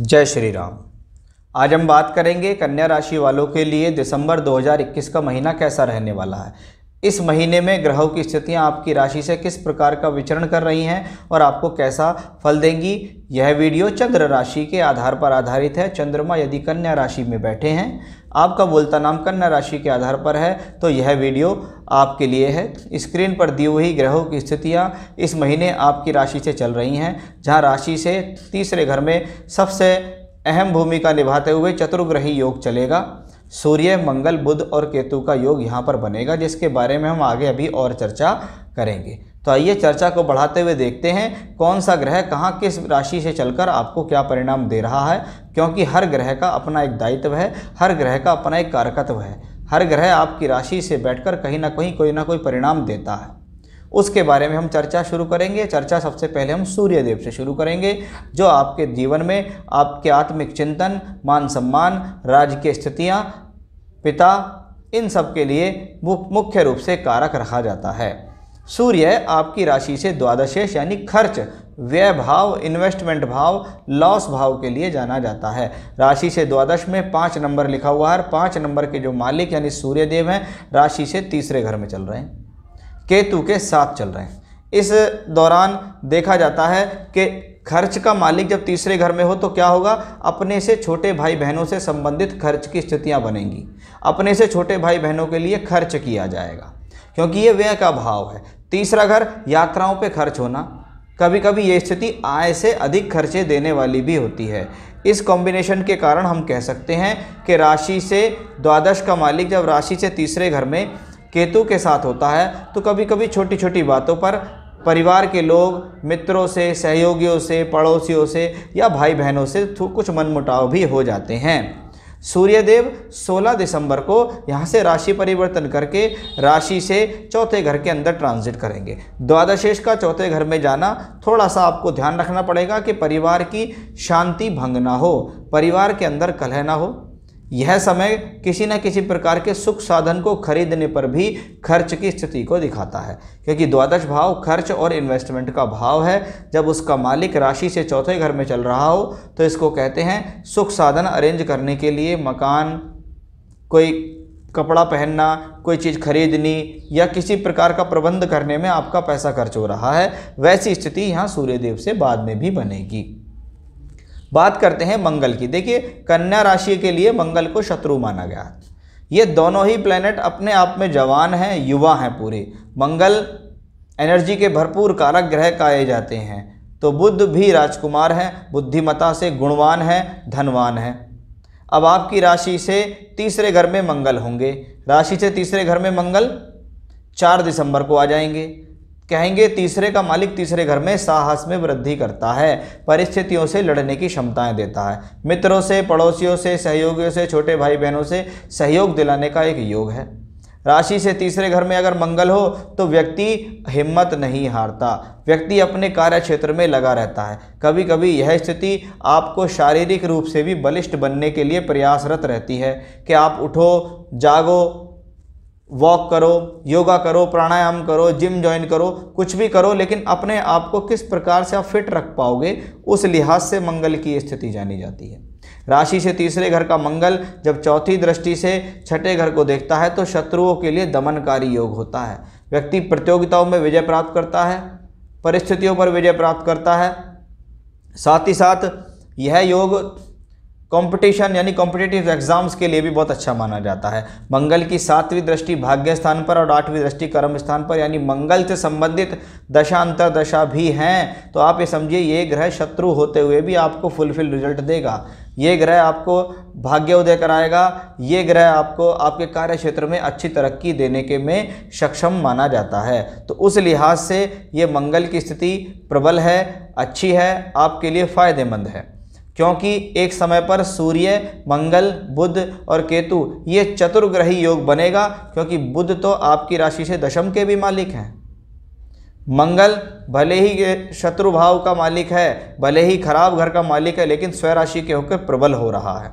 जय श्री राम आज हम बात करेंगे कन्या राशि वालों के लिए दिसंबर 2021 का महीना कैसा रहने वाला है इस महीने में ग्रहों की स्थितियां आपकी राशि से किस प्रकार का विचरण कर रही हैं और आपको कैसा फल देंगी यह वीडियो चंद्र राशि के आधार पर आधारित है चंद्रमा यदि कन्या राशि में बैठे हैं आपका बोलता नाम कन्या राशि के आधार पर है तो यह वीडियो आपके लिए है स्क्रीन पर दी हुई ग्रहों की स्थितियाँ इस महीने आपकी राशि से चल रही हैं जहाँ राशि से तीसरे घर में सबसे अहम भूमिका निभाते हुए चतुर्ग्रही योग चलेगा सूर्य मंगल बुध और केतु का योग यहाँ पर बनेगा जिसके बारे में हम आगे अभी और चर्चा करेंगे तो आइए चर्चा को बढ़ाते हुए देखते हैं कौन सा ग्रह कहाँ किस राशि से चलकर आपको क्या परिणाम दे रहा है क्योंकि हर ग्रह का अपना एक दायित्व है हर ग्रह का अपना एक कारकत्व है हर ग्रह आपकी राशि से बैठकर कहीं ना कहीं कोई ना कोई परिणाम देता है उसके बारे में हम चर्चा शुरू करेंगे चर्चा सबसे पहले हम सूर्यदेव से शुरू करेंगे जो आपके जीवन में आपके आत्मिक चिंतन मान सम्मान राज्य की स्थितियाँ पिता इन सब के लिए मुख्य रूप से कारक रखा जाता है सूर्य आपकी राशि से द्वादशेष यानी खर्च व्यय भाव इन्वेस्टमेंट भाव लॉस भाव के लिए जाना जाता है राशि से द्वादश में पाँच नंबर लिखा हुआ है पाँच नंबर के जो मालिक यानी सूर्यदेव हैं राशि से तीसरे घर में चल रहे हैं केतु के साथ चल रहे हैं इस दौरान देखा जाता है कि खर्च का मालिक जब तीसरे घर में हो तो क्या होगा अपने से छोटे भाई बहनों से संबंधित खर्च की स्थितियां बनेंगी अपने से छोटे भाई बहनों के लिए खर्च किया जाएगा क्योंकि ये व्यय का भाव है तीसरा घर यात्राओं पे खर्च होना कभी कभी ये स्थिति आय से अधिक खर्चे देने वाली भी होती है इस कॉम्बिनेशन के कारण हम कह सकते हैं कि राशि से द्वादश का मालिक जब राशि से तीसरे घर में केतु के साथ होता है तो कभी कभी छोटी छोटी बातों पर परिवार के लोग मित्रों से सहयोगियों से पड़ोसियों से या भाई बहनों से कुछ मनमुटाव भी हो जाते हैं सूर्यदेव 16 दिसंबर को यहाँ से राशि परिवर्तन करके राशि से चौथे घर के अंदर ट्रांजिट करेंगे द्वादशेष का चौथे घर में जाना थोड़ा सा आपको ध्यान रखना पड़ेगा कि परिवार की शांति भंग ना हो परिवार के अंदर कलह ना हो यह समय किसी न किसी प्रकार के सुख साधन को खरीदने पर भी खर्च की स्थिति को दिखाता है क्योंकि द्वादश भाव खर्च और इन्वेस्टमेंट का भाव है जब उसका मालिक राशि से चौथे घर में चल रहा हो तो इसको कहते हैं सुख साधन अरेंज करने के लिए मकान कोई कपड़ा पहनना कोई चीज़ खरीदनी या किसी प्रकार का प्रबंध करने में आपका पैसा खर्च हो रहा है वैसी स्थिति यहाँ सूर्यदेव से बाद में भी बनेगी बात करते हैं मंगल की देखिए कन्या राशि के लिए मंगल को शत्रु माना गया ये दोनों ही प्लैनेट अपने आप में जवान हैं युवा हैं पूरे मंगल एनर्जी के भरपूर कारक ग्रह काए जाते हैं तो बुद्ध भी राजकुमार हैं बुद्धिमता से गुणवान हैं धनवान हैं अब आपकी राशि से तीसरे घर में मंगल होंगे राशि से तीसरे घर में मंगल चार दिसंबर को आ जाएंगे कहेंगे तीसरे का मालिक तीसरे घर में साहस में वृद्धि करता है परिस्थितियों से लड़ने की क्षमताएं देता है मित्रों से पड़ोसियों से सहयोगियों से छोटे भाई बहनों से सहयोग दिलाने का एक योग है राशि से तीसरे घर में अगर मंगल हो तो व्यक्ति हिम्मत नहीं हारता व्यक्ति अपने कार्य क्षेत्र में लगा रहता है कभी कभी यह स्थिति आपको शारीरिक रूप से भी बलिष्ठ बनने के लिए प्रयासरत रहती है कि आप उठो जागो वॉक करो योगा करो प्राणायाम करो जिम ज्वाइन करो कुछ भी करो लेकिन अपने आप को किस प्रकार से आप फिट रख पाओगे उस लिहाज से मंगल की स्थिति जानी जाती है राशि से तीसरे घर का मंगल जब चौथी दृष्टि से छठे घर को देखता है तो शत्रुओं के लिए दमनकारी योग होता है व्यक्ति प्रतियोगिताओं में विजय प्राप्त करता है परिस्थितियों पर विजय प्राप्त करता है साथ ही साथ यह योग कंपटीशन यानी कॉम्पिटेटिव एग्जाम्स के लिए भी बहुत अच्छा माना जाता है मंगल की सातवीं दृष्टि भाग्य स्थान पर और आठवीं दृष्टि कर्म स्थान पर यानी मंगल से संबंधित अंतर दशा भी हैं तो आप ये समझिए ये ग्रह शत्रु होते हुए भी आपको फुलफिल रिजल्ट देगा ये ग्रह आपको भाग्य उदय कराएगा ये ग्रह आपको आपके कार्य क्षेत्र में अच्छी तरक्की देने के में सक्षम माना जाता है तो उस लिहाज से ये मंगल की स्थिति प्रबल है अच्छी है आपके लिए फ़ायदेमंद है क्योंकि एक समय पर सूर्य मंगल बुध और केतु ये चतुर्ग्रही योग बनेगा क्योंकि बुध तो आपकी राशि से दशम के भी मालिक हैं मंगल भले ही शत्रु भाव का मालिक है भले ही खराब घर का मालिक है लेकिन स्वराशि के होकर प्रबल हो रहा है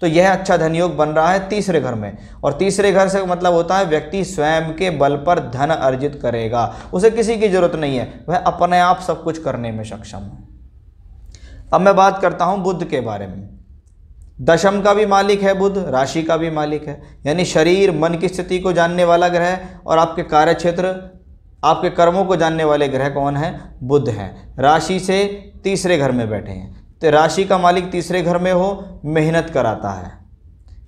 तो यह अच्छा धन योग बन रहा है तीसरे घर में और तीसरे घर से मतलब होता है व्यक्ति स्वयं के बल पर धन अर्जित करेगा उसे किसी की जरूरत नहीं है वह अपने आप सब कुछ करने में सक्षम है अब मैं बात करता हूँ बुद्ध के बारे में दशम का भी मालिक है बुद्ध राशि का भी मालिक है यानी शरीर मन की स्थिति को जानने वाला ग्रह और आपके कार्य क्षेत्र आपके कर्मों को जानने वाले ग्रह कौन है बुध हैं राशि से तीसरे घर में बैठे हैं तो राशि का मालिक तीसरे घर में हो मेहनत कराता है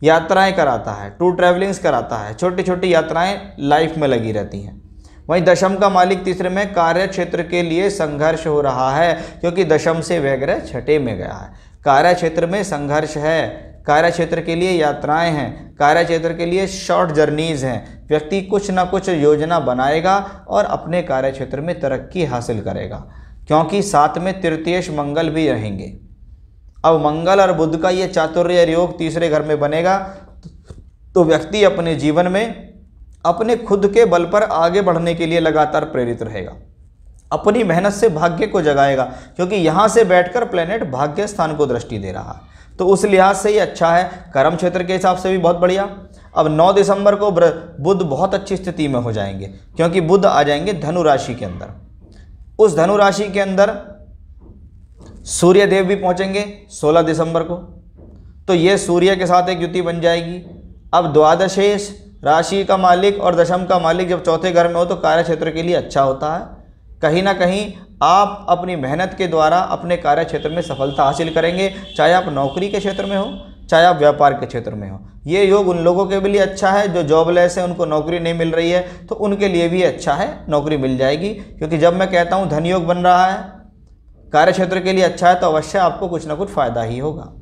यात्राएं कराता है टूर ट्रैवलिंग्स कराता है छोटी छोटी यात्राएं लाइफ में लगी रहती हैं वहीं दशम का मालिक तीसरे में कार्य क्षेत्र के लिए संघर्ष हो रहा है क्योंकि दशम से व्यग्रह छठे में गया है कार्य क्षेत्र में संघर्ष है कार्य क्षेत्र के लिए यात्राएं हैं कार्य क्षेत्र के लिए शॉर्ट जर्नीज़ हैं व्यक्ति कुछ ना कुछ योजना बनाएगा और अपने कार्य क्षेत्र में तरक्की हासिल करेगा क्योंकि साथ में तृतीयश मंगल भी रहेंगे अब मंगल और बुद्ध का ये चातुर्य योग तीसरे घर में बनेगा तो व्यक्ति अपने जीवन में अपने खुद के बल पर आगे बढ़ने के लिए लगातार प्रेरित रहेगा अपनी मेहनत से भाग्य को जगाएगा क्योंकि यहाँ से बैठकर प्लेनेट भाग्य स्थान को दृष्टि दे रहा है तो उस लिहाज से ही अच्छा है कर्म क्षेत्र के हिसाब से भी बहुत बढ़िया अब 9 दिसंबर को बुध बहुत अच्छी स्थिति में हो जाएंगे क्योंकि बुध आ जाएंगे धनु राशि के अंदर उस धनु राशि के अंदर सूर्य देव भी पहुंचेंगे 16 दिसंबर को तो ये सूर्य के साथ एक युति बन जाएगी अब द्वादशेष राशि का मालिक और दशम का मालिक जब चौथे घर में हो तो कार्य क्षेत्र के लिए अच्छा होता है कहीं ना कहीं आप अपनी मेहनत के द्वारा अपने कार्य क्षेत्र में सफलता हासिल करेंगे चाहे आप नौकरी के क्षेत्र में हो चाहे आप व्यापार के क्षेत्र में हो ये योग उन लोगों के लिए अच्छा है जो जॉबलेस है उनको नौकरी नहीं मिल रही है तो उनके लिए भी अच्छा है नौकरी मिल जाएगी क्योंकि जब मैं कहता हूँ धन योग बन रहा है कार्य क्षेत्र के लिए अच्छा है तो अवश्य आपको कुछ ना कुछ फ़ायदा ही होगा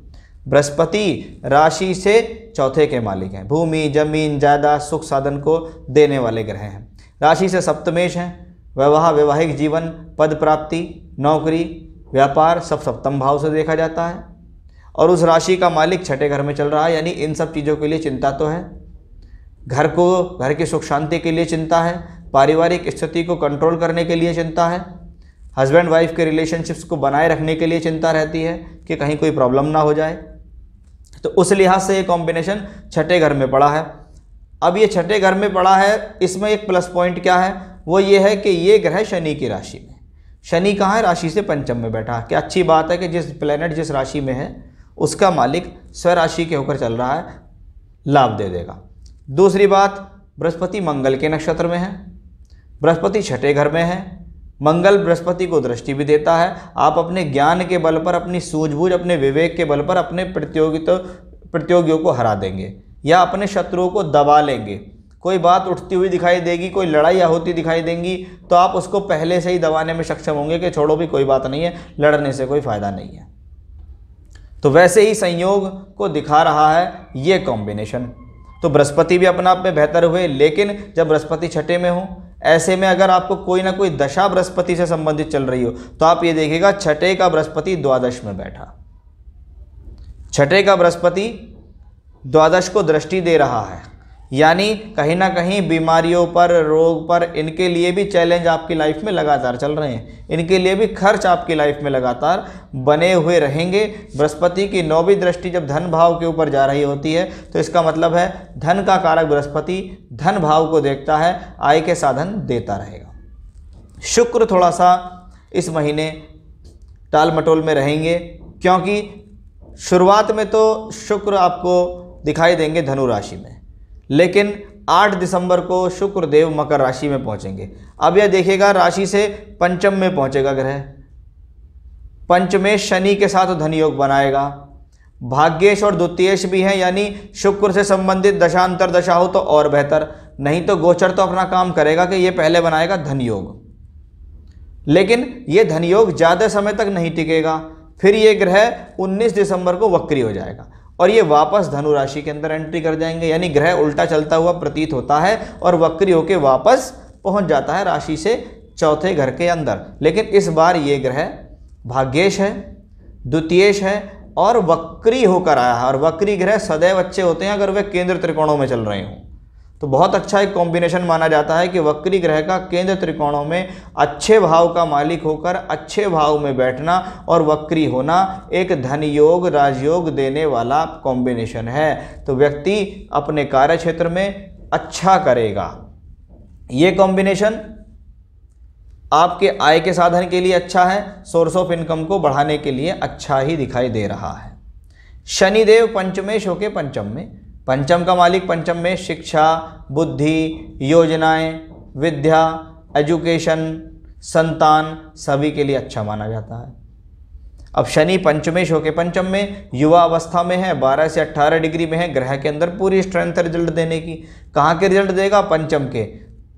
बृहस्पति राशि से चौथे के मालिक हैं भूमि जमीन जायदाद सुख साधन को देने वाले ग्रह हैं राशि से सप्तमेश हैं विवाह वैवाहिक जीवन पद प्राप्ति नौकरी व्यापार सब सप्तम भाव से देखा जाता है और उस राशि का मालिक छठे घर में चल रहा है यानी इन सब चीज़ों के लिए चिंता तो है घर को घर की सुख शांति के लिए चिंता है पारिवारिक स्थिति को कंट्रोल करने के लिए चिंता है हस्बैंड वाइफ के रिलेशनशिप्स को बनाए रखने के लिए चिंता रहती है कि कहीं कोई प्रॉब्लम ना हो जाए तो उस लिहाज से ये कॉम्बिनेशन छठे घर में पड़ा है अब ये छठे घर में पड़ा है इसमें एक प्लस पॉइंट क्या है वो ये है कि ये ग्रह शनि की राशि में शनि कहाँ है राशि से पंचम में बैठा है क्या अच्छी बात है कि जिस प्लेनेट जिस राशि में है उसका मालिक स्वराशि के होकर चल रहा है लाभ दे देगा दूसरी बात बृहस्पति मंगल के नक्षत्र में है बृहस्पति छठे घर में है मंगल बृहस्पति को दृष्टि भी देता है आप अपने ज्ञान के बल पर अपनी सूझबूझ अपने विवेक के बल पर अपने प्रतियोगिता प्रतियोगियों को हरा देंगे या अपने शत्रुओं को दबा लेंगे कोई बात उठती हुई दिखाई देगी कोई लड़ाई होती दिखाई देंगी तो आप उसको पहले से ही दबाने में सक्षम होंगे कि छोड़ो भी कोई बात नहीं है लड़ने से कोई फ़ायदा नहीं है तो वैसे ही संयोग को दिखा रहा है ये कॉम्बिनेशन तो बृहस्पति भी अपना आप में बेहतर हुए लेकिन जब बृहस्पति छठे में हो ऐसे में अगर आपको कोई ना कोई दशा बृहस्पति से संबंधित चल रही हो तो आप ये देखिएगा छठे का बृहस्पति द्वादश में बैठा छठे का बृहस्पति द्वादश को दृष्टि दे रहा है यानी कहीं ना कहीं बीमारियों पर रोग पर इनके लिए भी चैलेंज आपकी लाइफ में लगातार चल रहे हैं इनके लिए भी खर्च आपकी लाइफ में लगातार बने हुए रहेंगे बृहस्पति की नौवीं दृष्टि जब धन भाव के ऊपर जा रही होती है तो इसका मतलब है धन का कारक बृहस्पति धन भाव को देखता है आय के साधन देता रहेगा शुक्र थोड़ा सा इस महीने टाल मटोल में रहेंगे क्योंकि शुरुआत में तो शुक्र आपको दिखाई देंगे धनुराशि में लेकिन 8 दिसंबर को शुक्र देव मकर राशि में पहुंचेंगे अब यह देखेगा राशि से पंचम में पहुंचेगा ग्रह पंचमे शनि के साथ धन योग बनाएगा भाग्येश और द्वितीयश भी हैं यानी शुक्र से संबंधित दशांतर दशा हो तो और बेहतर नहीं तो गोचर तो अपना काम करेगा कि ये पहले बनाएगा धन योग लेकिन ये धन योग ज़्यादा समय तक नहीं टिकेगा फिर ये ग्रह 19 दिसंबर को वक्री हो जाएगा और ये वापस धनु राशि के अंदर एंट्री कर जाएंगे यानी ग्रह उल्टा चलता हुआ प्रतीत होता है और वक्री होकर वापस पहुंच जाता है राशि से चौथे घर के अंदर लेकिन इस बार ये ग्रह भाग्येश है द्वितीयेश है और वक्री होकर आया है और वक्री ग्रह सदैव अच्छे होते हैं अगर वे केंद्र त्रिकोणों में चल रहे हों तो बहुत अच्छा एक कॉम्बिनेशन माना जाता है कि वक्री ग्रह का केंद्र त्रिकोणों में अच्छे भाव का मालिक होकर अच्छे भाव में बैठना और वक्री होना एक धन योग राजयोग देने वाला कॉम्बिनेशन है तो व्यक्ति अपने कार्य क्षेत्र में अच्छा करेगा ये कॉम्बिनेशन आपके आय के साधन के लिए अच्छा है सोर्स ऑफ इनकम को बढ़ाने के लिए अच्छा ही दिखाई दे रहा है शनिदेव पंचमेश होके पंचम में पंचम का मालिक पंचम में शिक्षा बुद्धि योजनाएं, विद्या एजुकेशन संतान सभी के लिए अच्छा माना जाता है अब शनि पंचमेश होके पंचम में युवा अवस्था में है 12 से 18 डिग्री में है ग्रह के अंदर पूरी स्ट्रेंथ रिजल्ट देने की कहाँ के रिजल्ट देगा पंचम के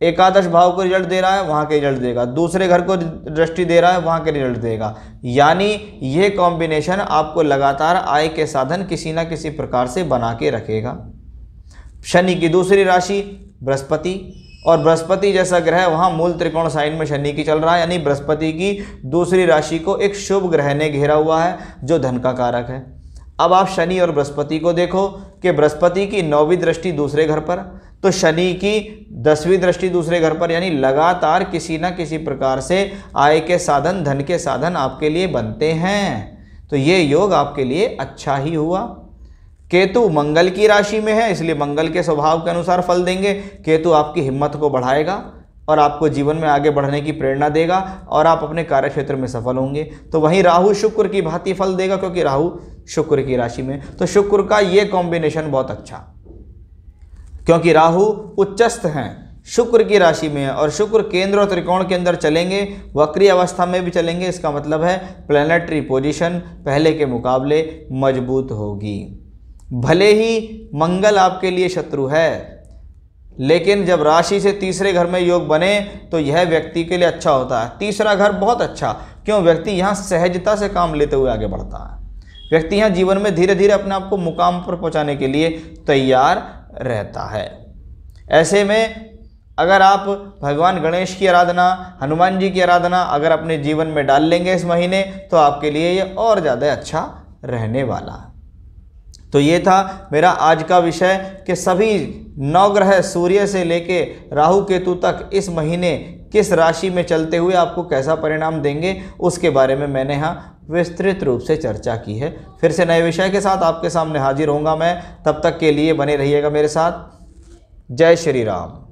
एकादश भाव को रिजल्ट दे रहा है वहाँ के रिजल्ट देगा दूसरे घर को दृष्टि दे रहा है वहाँ के रिजल्ट देगा यानी यह कॉम्बिनेशन आपको लगातार आय के साधन किसी ना किसी प्रकार से बना के रखेगा शनि की दूसरी राशि बृहस्पति और बृहस्पति जैसा ग्रह वहाँ मूल त्रिकोण साइन में शनि की चल रहा है यानी बृहस्पति की दूसरी राशि को एक शुभ ग्रह ने घेरा हुआ है जो धन का कारक है अब आप शनि और बृहस्पति को देखो कि बृहस्पति की नौवीं दृष्टि दूसरे घर पर तो शनि की दसवीं दृष्टि दूसरे घर पर यानी लगातार किसी ना किसी प्रकार से आय के साधन धन के साधन आपके लिए बनते हैं तो ये योग आपके लिए अच्छा ही हुआ केतु मंगल की राशि में है इसलिए मंगल के स्वभाव के अनुसार फल देंगे केतु आपकी हिम्मत को बढ़ाएगा और आपको जीवन में आगे बढ़ने की प्रेरणा देगा और आप अपने कार्यक्षेत्र में सफल होंगे तो वहीं राहु शुक्र की भांति फल देगा क्योंकि राहु शुक्र की राशि में तो शुक्र का ये कॉम्बिनेशन बहुत अच्छा क्योंकि राहु उच्चस्थ हैं शुक्र की राशि में है और शुक्र केंद्र और त्रिकोण के अंदर चलेंगे वक्री अवस्था में भी चलेंगे इसका मतलब है प्लानटरी पोजीशन पहले के मुकाबले मजबूत होगी भले ही मंगल आपके लिए शत्रु है लेकिन जब राशि से तीसरे घर में योग बने तो यह व्यक्ति के लिए अच्छा होता है तीसरा घर बहुत अच्छा क्यों व्यक्ति यहाँ सहजता से काम लेते हुए आगे बढ़ता है व्यक्ति यहाँ जीवन में धीरे धीरे अपने आप को मुकाम पर पहुँचाने के लिए तैयार रहता है ऐसे में अगर आप भगवान गणेश की आराधना हनुमान जी की आराधना अगर अपने जीवन में डाल लेंगे इस महीने तो आपके लिए ये और ज़्यादा अच्छा रहने वाला तो ये था मेरा आज का विषय कि सभी नवग्रह सूर्य से लेके राहु केतु तक इस महीने किस राशि में चलते हुए आपको कैसा परिणाम देंगे उसके बारे में मैंने यहाँ विस्तृत रूप से चर्चा की है फिर से नए विषय के साथ आपके सामने हाजिर होंगे मैं तब तक के लिए बने रहिएगा मेरे साथ जय श्री राम